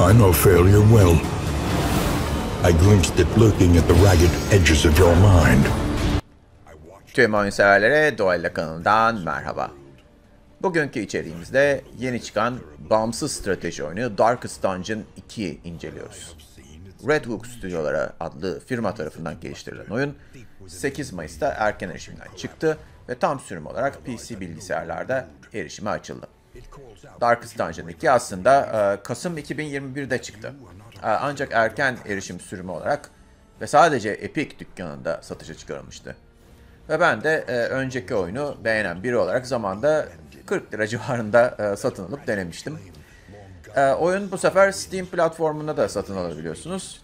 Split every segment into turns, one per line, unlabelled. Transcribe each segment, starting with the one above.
I know failure well. I glimpsed it lurking at the ragged edges of your mind. Tüm oyun severlere Doyla kanalından merhaba. Bugünkü içeriğimizde yeni çıkan bağımsız strateji oyunu Darkest Dungeon 2'yi inceliyoruz. Red Hook Stüdyoları adlı firma tarafından geliştirilen oyun 8 Mayıs'ta erken erişimden çıktı ve tam sürüm olarak PC bilgisayarlarda erişime açıldı. Darkest Dungeon 2 aslında e, Kasım 2021'de çıktı. E, ancak erken erişim sürümü olarak ve sadece Epic dükkanında satışa çıkarılmıştı. Ve ben de e, önceki oyunu beğenen biri olarak zamanda 40 lira civarında e, satın alıp denemiştim. E, oyun bu sefer Steam platformunda da satın alabiliyorsunuz.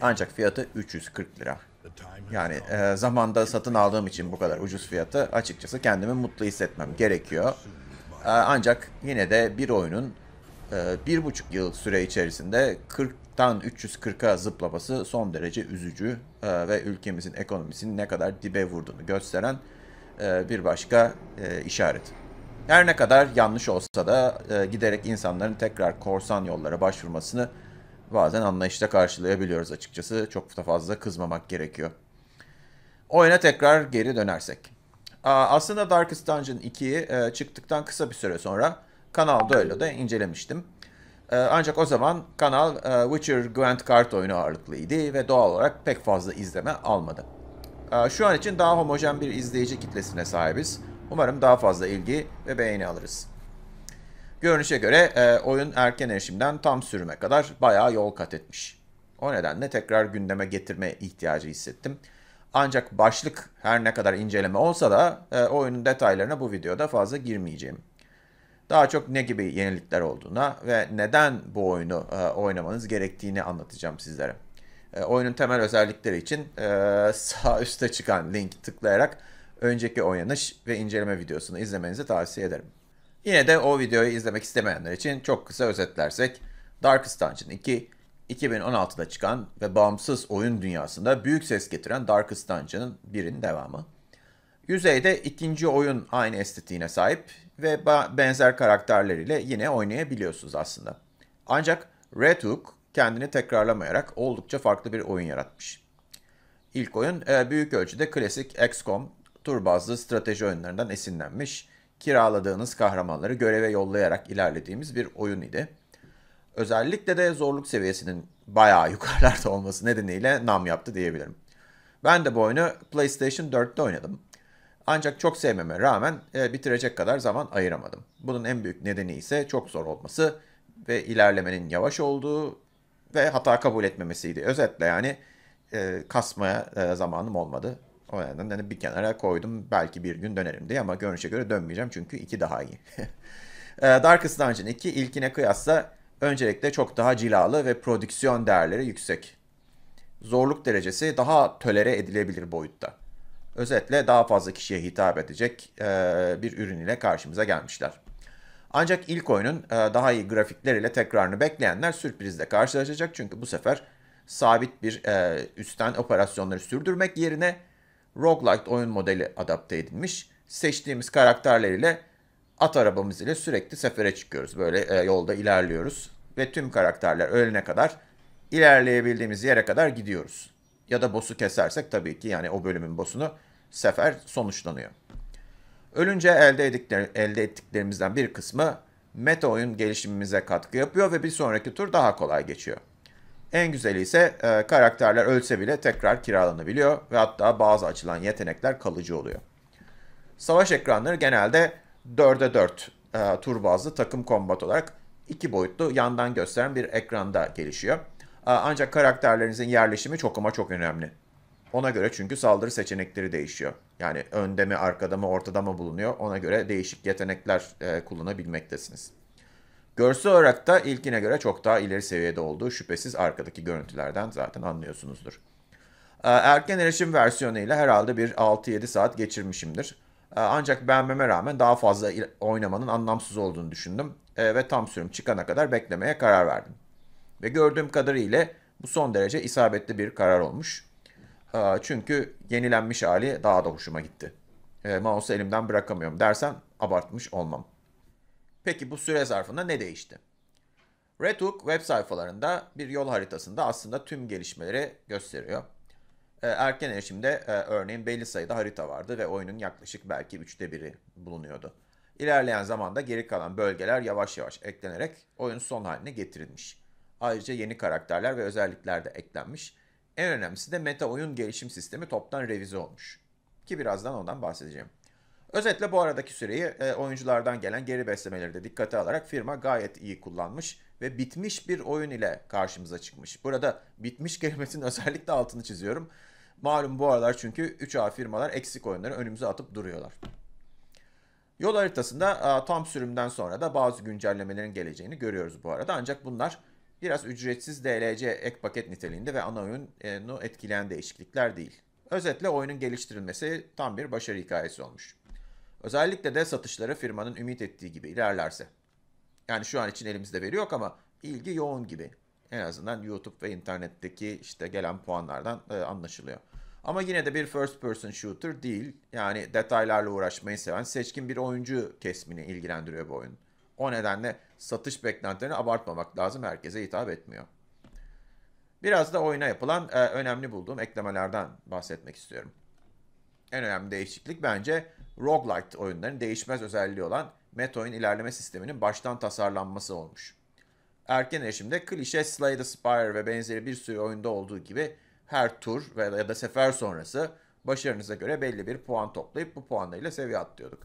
Ancak fiyatı 340 lira. Yani e, zamanda satın aldığım için bu kadar ucuz fiyatı açıkçası kendimi mutlu hissetmem gerekiyor. Ee, ancak yine de bir oyunun e, bir buçuk yıl süre içerisinde 40'tan 340'a zıplaması son derece üzücü e, ve ülkemizin ekonomisinin ne kadar dibe vurduğunu gösteren e, bir başka işaret. Her ne kadar yanlış olsa da giderek insanların tekrar korsan yollara başvurmasını bazen anlayışla karşılayabiliyoruz açıkçası. Çok da fazla kızmamak gerekiyor. Oyuna tekrar geri dönersek. Aslında Darkest Dungeon 2'yi e, çıktıktan kısa bir süre sonra kanalda öyle de incelemiştim. E, ancak o zaman kanal e, Witcher Grand kart oyunu ağırlıklıydı ve doğal olarak pek fazla izleme almadı. Şu an için daha homojen bir izleyici kitlesine sahibiz. Umarım daha fazla ilgi ve beğeni alırız. Görünüşe göre oyun erken erişimden tam sürüme kadar bayağı yol kat etmiş. O nedenle tekrar gündeme getirme ihtiyacı hissettim. Ancak başlık her ne kadar inceleme olsa da e, oyunun detaylarına bu videoda fazla girmeyeceğim. Daha çok ne gibi yenilikler olduğuna ve neden bu oyunu e, oynamanız gerektiğini anlatacağım sizlere. E, oyunun temel özellikleri için e, sağ üstte çıkan linki tıklayarak önceki oynanış ve inceleme videosunu izlemenizi tavsiye ederim. Yine de o videoyu izlemek istemeyenler için çok kısa özetlersek Darkest Dungeon 2 2016'da çıkan ve bağımsız oyun dünyasında büyük ses getiren Darkest Dungeon'ın birinin devamı. Yüzeyde ikinci oyun aynı estetiğine sahip ve benzer karakterleriyle yine oynayabiliyorsunuz aslında. Ancak Red Hook kendini tekrarlamayarak oldukça farklı bir oyun yaratmış. İlk oyun e, büyük ölçüde klasik XCOM tur bazlı strateji oyunlarından esinlenmiş, kiraladığınız kahramanları göreve yollayarak ilerlediğimiz bir oyun idi. Özellikle de zorluk seviyesinin bayağı yukarılarda olması nedeniyle nam yaptı diyebilirim. Ben de bu oyunu PlayStation 4'te oynadım. Ancak çok sevmeme rağmen e, bitirecek kadar zaman ayıramadım. Bunun en büyük nedeni ise çok zor olması ve ilerlemenin yavaş olduğu ve hata kabul etmemesiydi. Özetle yani e, kasmaya e, zamanım olmadı. O yüzden yani bir kenara koydum belki bir gün dönerim diye ama görünüşe göre dönmeyeceğim çünkü iki daha iyi. E, Darkest Dungeon 2 ilkine kıyasla öncelikle çok daha cilalı ve prodüksiyon değerleri yüksek. Zorluk derecesi daha tölere edilebilir boyutta. Özetle daha fazla kişiye hitap edecek e, bir ürün ile karşımıza gelmişler. Ancak ilk oyunun e, daha iyi grafikler ile tekrarını bekleyenler sürprizle karşılaşacak. Çünkü bu sefer sabit bir e, üstten operasyonları sürdürmek yerine roguelike oyun modeli adapte edilmiş. Seçtiğimiz karakterler ile at arabamız ile sürekli sefere çıkıyoruz. Böyle e, yolda ilerliyoruz ve tüm karakterler ölene kadar ilerleyebildiğimiz yere kadar gidiyoruz. Ya da boss'u kesersek tabii ki yani o bölümün boss'unu sefer sonuçlanıyor. Ölünce elde, edikler, elde ettiklerimizden bir kısmı meta oyun gelişimimize katkı yapıyor ve bir sonraki tur daha kolay geçiyor. En güzeli ise e, karakterler ölse bile tekrar kiralanabiliyor ve hatta bazı açılan yetenekler kalıcı oluyor. Savaş ekranları genelde 4'e 4 e, tur bazlı takım kombat olarak iki boyutlu yandan gösteren bir ekranda gelişiyor. E, ancak karakterlerinizin yerleşimi çok ama çok önemli. Ona göre çünkü saldırı seçenekleri değişiyor. Yani önde mi, arkada mı, ortada mı bulunuyor ona göre değişik yetenekler e, kullanabilmektesiniz. Görsel olarak da ilkine göre çok daha ileri seviyede olduğu şüphesiz arkadaki görüntülerden zaten anlıyorsunuzdur. E, erken erişim versiyonu ile herhalde bir 6-7 saat geçirmişimdir. Ee, ancak beğenmeme rağmen daha fazla oynamanın anlamsız olduğunu düşündüm ee, ve tam sürüm çıkana kadar beklemeye karar verdim. Ve gördüğüm kadarıyla bu son derece isabetli bir karar olmuş. Ee, çünkü yenilenmiş hali daha da hoşuma gitti. Mouse'u elimden bırakamıyorum dersen abartmış olmam. Peki bu süre zarfında ne değişti? Red web sayfalarında bir yol haritasında aslında tüm gelişmeleri gösteriyor. E, erken erişimde e, örneğin belli sayıda harita vardı ve oyunun yaklaşık belki üçte biri bulunuyordu. İlerleyen zamanda geri kalan bölgeler yavaş yavaş eklenerek oyunun son haline getirilmiş. Ayrıca yeni karakterler ve özellikler de eklenmiş. En önemlisi de meta oyun gelişim sistemi toptan revize olmuş. Ki birazdan ondan bahsedeceğim. Özetle bu aradaki süreyi e, oyunculardan gelen geri beslemeleri de dikkate alarak firma gayet iyi kullanmış ve bitmiş bir oyun ile karşımıza çıkmış. Burada bitmiş kelimesinin özellikle altını çiziyorum. Malum bu aralar çünkü 3A firmalar eksik oyunları önümüze atıp duruyorlar. Yol haritasında e, tam sürümden sonra da bazı güncellemelerin geleceğini görüyoruz bu arada. Ancak bunlar biraz ücretsiz DLC ek paket niteliğinde ve ana oyunu e, etkileyen değişiklikler değil. Özetle oyunun geliştirilmesi tam bir başarı hikayesi olmuş. Özellikle de satışları firmanın ümit ettiği gibi ilerlerse. Yani şu an için elimizde veri yok ama ilgi yoğun gibi. En azından YouTube ve internetteki işte gelen puanlardan e, anlaşılıyor. Ama yine de bir first person shooter değil. Yani detaylarla uğraşmayı seven seçkin bir oyuncu kesmini ilgilendiriyor bu oyun. O nedenle satış beklentilerini abartmamak lazım. Herkese hitap etmiyor. Biraz da oyuna yapılan e, önemli bulduğum eklemelerden bahsetmek istiyorum. En önemli değişiklik bence roguelite oyunların değişmez özelliği olan meta oyun ilerleme sisteminin baştan tasarlanması olmuş. Erken erişimde klişe Slay the Spire ve benzeri bir sürü oyunda olduğu gibi her tur veya ya da sefer sonrası başarınıza göre belli bir puan toplayıp bu puanlarıyla seviye atlıyorduk.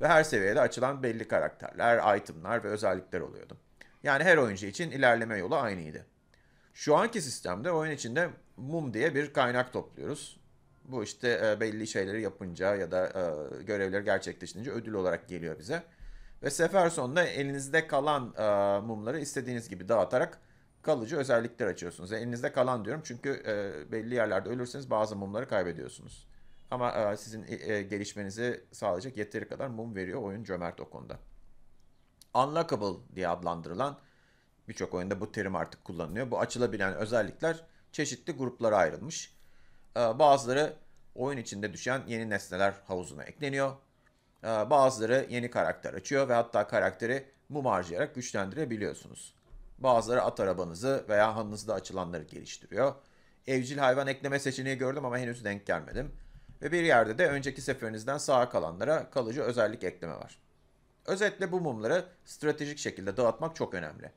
Ve her seviyede açılan belli karakterler, itemlar ve özellikler oluyordu. Yani her oyuncu için ilerleme yolu aynıydı. Şu anki sistemde oyun içinde mum diye bir kaynak topluyoruz. Bu işte e, belli şeyleri yapınca ya da e, görevleri gerçekleştirince ödül olarak geliyor bize. Ve sefer sonunda elinizde kalan e, mumları istediğiniz gibi dağıtarak kalıcı özellikler açıyorsunuz. Yani elinizde kalan diyorum çünkü e, belli yerlerde ölürseniz bazı mumları kaybediyorsunuz. Ama e, sizin e, e gelişmenizi sağlayacak yeteri kadar mum veriyor oyun cömert o konuda. Unlockable diye adlandırılan birçok oyunda bu terim artık kullanılıyor. Bu açılabilen özellikler çeşitli gruplara ayrılmış. E, bazıları oyun içinde düşen yeni nesneler havuzuna ekleniyor. E, bazıları yeni karakter açıyor ve hatta karakteri mum harcayarak güçlendirebiliyorsunuz. Bazıları at arabanızı veya hanınızda açılanları geliştiriyor. Evcil hayvan ekleme seçeneği gördüm ama henüz denk gelmedim. Ve bir yerde de önceki seferinizden sağa kalanlara kalıcı özellik ekleme var. Özetle bu mumları stratejik şekilde dağıtmak çok önemli.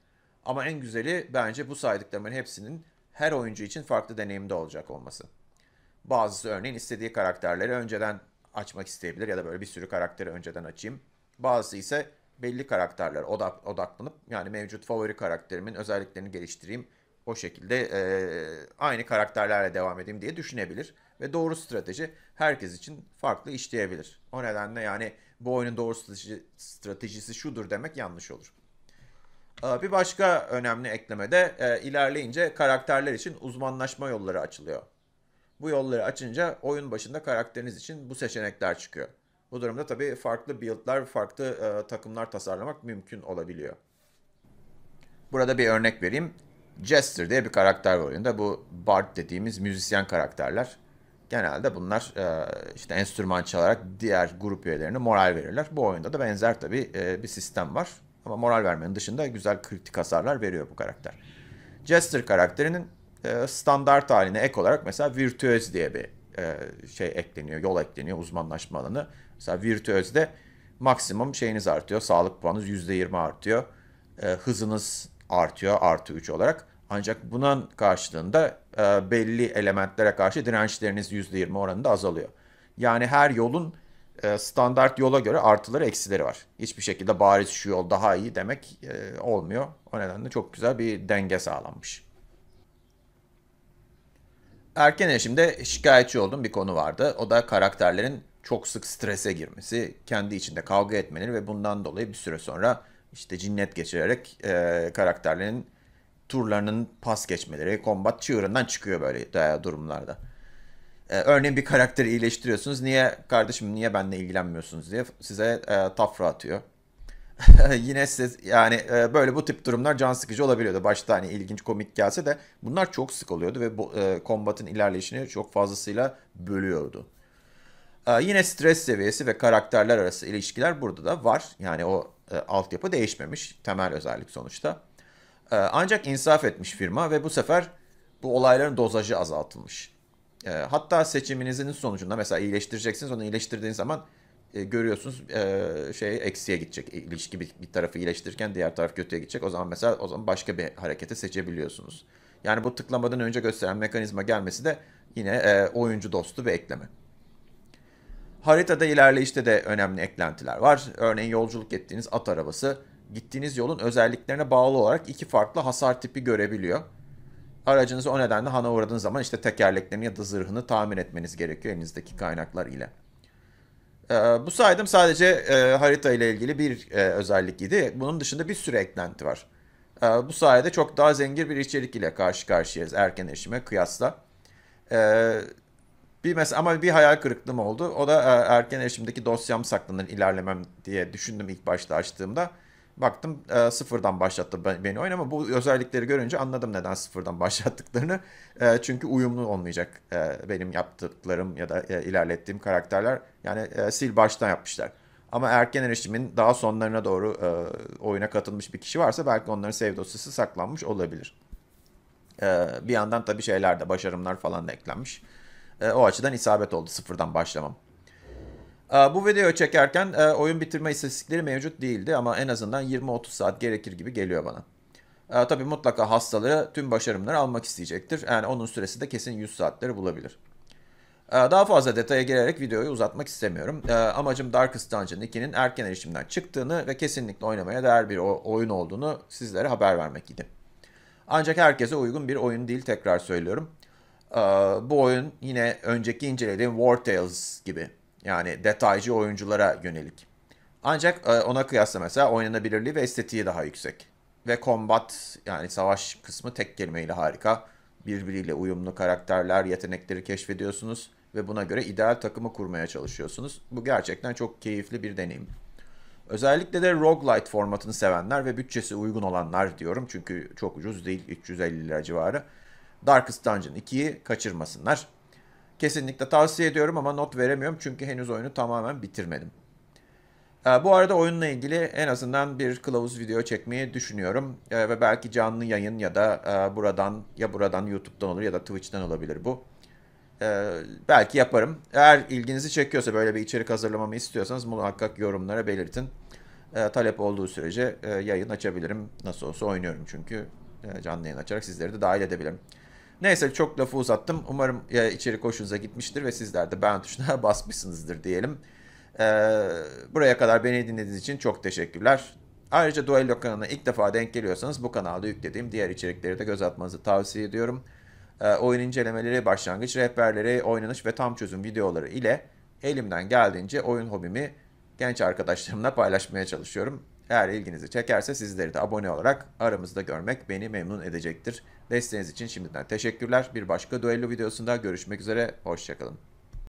Ama en güzeli bence bu saydıklarımın hepsinin her oyuncu için farklı deneyimde olacak olması. Bazısı örneğin istediği karakterleri önceden açmak isteyebilir ya da böyle bir sürü karakteri önceden açayım. Bazısı ise belli karakterler odak, odaklanıp yani mevcut favori karakterimin özelliklerini geliştireyim. O şekilde e, aynı karakterlerle devam edeyim diye düşünebilir. Ve doğru strateji herkes için farklı işleyebilir. O nedenle yani bu oyunun doğru strateji, stratejisi şudur demek yanlış olur. E, bir başka önemli eklemede e, ilerleyince karakterler için uzmanlaşma yolları açılıyor. Bu yolları açınca oyun başında karakteriniz için bu seçenekler çıkıyor. Bu durumda tabii farklı build'lar, farklı e, takımlar tasarlamak mümkün olabiliyor. Burada bir örnek vereyim. Jester diye bir karakter var oyunda. Bu bard dediğimiz müzisyen karakterler. Genelde bunlar e, işte enstrüman çalarak diğer grup üyelerine moral verirler. Bu oyunda da benzer tabii e, bir sistem var. Ama moral vermenin dışında güzel kritik hasarlar veriyor bu karakter. Jester karakterinin e, standart haline ek olarak mesela Virtüöz diye bir e, şey ekleniyor, yol ekleniyor, uzmanlaşma alanı. Mesela virtüözde maksimum şeyiniz artıyor. Sağlık puanınız %20 artıyor. E, hızınız artıyor artı 3 olarak. Ancak bunun karşılığında e, belli elementlere karşı dirençleriniz %20 oranında azalıyor. Yani her yolun e, standart yola göre artıları eksileri var. Hiçbir şekilde bariz şu yol daha iyi demek e, olmuyor. O nedenle çok güzel bir denge sağlanmış. Erken erişimde şikayetçi olduğum bir konu vardı. O da karakterlerin çok sık strese girmesi, kendi içinde kavga etmeleri ve bundan dolayı bir süre sonra işte cinnet geçirerek e, karakterlerin turlarının pas geçmeleri, kombat çığırından çıkıyor böyle durumlarda. E, örneğin bir karakteri iyileştiriyorsunuz. Niye kardeşim niye benle ilgilenmiyorsunuz diye size e, tafra atıyor. Yine siz yani e, böyle bu tip durumlar can sıkıcı olabiliyordu. Başta hani ilginç komik gelse de bunlar çok sık oluyordu ve bu e, kombatın ilerleyişini çok fazlasıyla bölüyordu. Ee, yine stres seviyesi ve karakterler arası ilişkiler burada da var. Yani o e, altyapı değişmemiş temel özellik sonuçta. E, ancak insaf etmiş firma ve bu sefer bu olayların dozajı azaltılmış. E, hatta seçiminizin sonucunda mesela iyileştireceksiniz onu iyileştirdiğiniz zaman e, görüyorsunuz e, şey eksiye gidecek. İlişki bir, bir tarafı iyileştirirken diğer taraf kötüye gidecek. O zaman mesela o zaman başka bir harekete seçebiliyorsunuz. Yani bu tıklamadan önce gösteren mekanizma gelmesi de yine e, oyuncu dostu bir ekleme. Haritada ilerleyişte de önemli eklentiler var. Örneğin yolculuk ettiğiniz at arabası gittiğiniz yolun özelliklerine bağlı olarak iki farklı hasar tipi görebiliyor. Aracınızı o nedenle hana uğradığınız zaman işte tekerleklerini ya da zırhını tamir etmeniz gerekiyor elinizdeki kaynaklar ile. Ee, bu saydım sadece e, harita ile ilgili bir e, özellik idi. Bunun dışında bir sürü eklenti var. E, bu sayede çok daha zengin bir içerik ile karşı karşıyayız erken erişime kıyasla. E, bir mesela ama bir hayal kırıklığım oldu. O da e, erken erişimdeki dosyam saklanır ilerlemem diye düşündüm ilk başta açtığımda. Baktım e, sıfırdan başlattı beni oyun ama bu özellikleri görünce anladım neden sıfırdan başlattıklarını. E, çünkü uyumlu olmayacak e, benim yaptıklarım ya da e, ilerlettiğim karakterler. Yani e, sil baştan yapmışlar. Ama erken erişimin daha sonlarına doğru e, oyuna katılmış bir kişi varsa belki onların save dosyası saklanmış olabilir. E, bir yandan tabii şeyler de başarımlar falan da eklenmiş. E, o açıdan isabet oldu sıfırdan başlamam. E, bu videoyu çekerken e, oyun bitirme istatistikleri mevcut değildi ama en azından 20-30 saat gerekir gibi geliyor bana. Tabi mutlaka hastalığı tüm başarımları almak isteyecektir. Yani onun süresi de kesin 100 saatleri bulabilir. Daha fazla detaya girerek videoyu uzatmak istemiyorum. Amacım Darkest Dungeon 2'nin erken erişimden çıktığını ve kesinlikle oynamaya değer bir oyun olduğunu sizlere haber vermek idi. Ancak herkese uygun bir oyun değil tekrar söylüyorum. Ee, bu oyun yine önceki incelediğim War Tales gibi. Yani detaycı oyunculara yönelik. Ancak e, ona kıyasla mesela oynanabilirliği ve estetiği daha yüksek. Ve combat yani savaş kısmı tek kelimeyle harika. Birbiriyle uyumlu karakterler, yetenekleri keşfediyorsunuz ve buna göre ideal takımı kurmaya çalışıyorsunuz. Bu gerçekten çok keyifli bir deneyim. Özellikle de roguelite formatını sevenler ve bütçesi uygun olanlar diyorum çünkü çok ucuz değil 350 lira civarı. Darkest Dungeon 2'yi kaçırmasınlar. Kesinlikle tavsiye ediyorum ama not veremiyorum çünkü henüz oyunu tamamen bitirmedim. Ee, bu arada oyunla ilgili en azından bir kılavuz video çekmeyi düşünüyorum. Ee, ve belki canlı yayın ya da e, buradan ya buradan YouTube'dan olur ya da Twitch'ten olabilir bu. Ee, belki yaparım. Eğer ilginizi çekiyorsa böyle bir içerik hazırlamamı istiyorsanız muhakkak yorumlara belirtin. Talep olduğu sürece e, yayın açabilirim. Nasıl olsa oynuyorum çünkü e, canlı yayın açarak sizleri de dahil edebilirim. Neyse çok lafı uzattım. Umarım içerik hoşunuza gitmiştir ve sizler de beğen tuşuna basmışsınızdır diyelim. Ee, buraya kadar beni dinlediğiniz için çok teşekkürler. Ayrıca Duello kanalına ilk defa denk geliyorsanız bu kanalda yüklediğim diğer içerikleri de göz atmanızı tavsiye ediyorum. Ee, oyun incelemeleri, başlangıç rehberleri, oynanış ve tam çözüm videoları ile elimden geldiğince oyun hobimi genç arkadaşlarımla paylaşmaya çalışıyorum. Eğer ilginizi çekerse sizleri de abone olarak aramızda görmek beni memnun edecektir. Desteğiniz için şimdiden teşekkürler. Bir başka düello videosunda görüşmek üzere. Hoşçakalın.